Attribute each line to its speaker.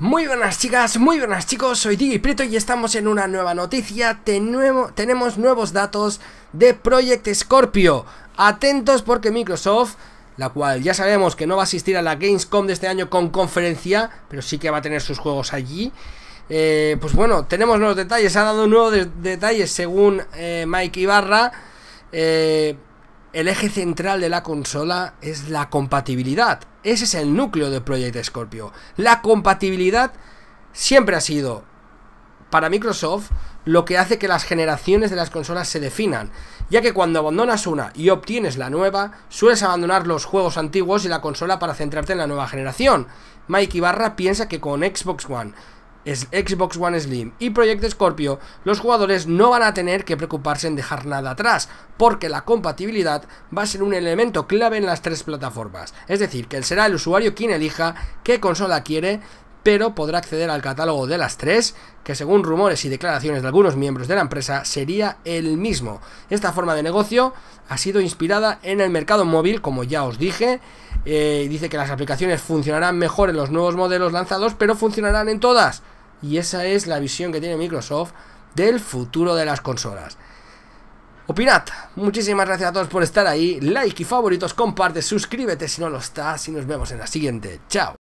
Speaker 1: Muy buenas chicas, muy buenas chicos, soy Digi Prieto y estamos en una nueva noticia Tenemos nuevos datos de Project Scorpio Atentos porque Microsoft, la cual ya sabemos que no va a asistir a la Gamescom de este año con conferencia Pero sí que va a tener sus juegos allí eh, Pues bueno, tenemos nuevos detalles, ha dado nuevos detalles según eh, Mike Ibarra eh, El eje central de la consola es la compatibilidad ese es el núcleo de Project Scorpio. La compatibilidad siempre ha sido, para Microsoft, lo que hace que las generaciones de las consolas se definan, ya que cuando abandonas una y obtienes la nueva, sueles abandonar los juegos antiguos y la consola para centrarte en la nueva generación. Mike Ibarra piensa que con Xbox One Xbox One Slim y Project Scorpio, los jugadores no van a tener que preocuparse en dejar nada atrás, porque la compatibilidad va a ser un elemento clave en las tres plataformas. Es decir, que será el usuario quien elija qué consola quiere, pero podrá acceder al catálogo de las tres, que según rumores y declaraciones de algunos miembros de la empresa sería el mismo. Esta forma de negocio ha sido inspirada en el mercado móvil, como ya os dije, eh, dice que las aplicaciones funcionarán mejor en los nuevos modelos lanzados, pero funcionarán en todas. Y esa es la visión que tiene Microsoft del futuro de las consolas. Opinad, muchísimas gracias a todos por estar ahí, like y favoritos, comparte, suscríbete si no lo estás y nos vemos en la siguiente. Chao.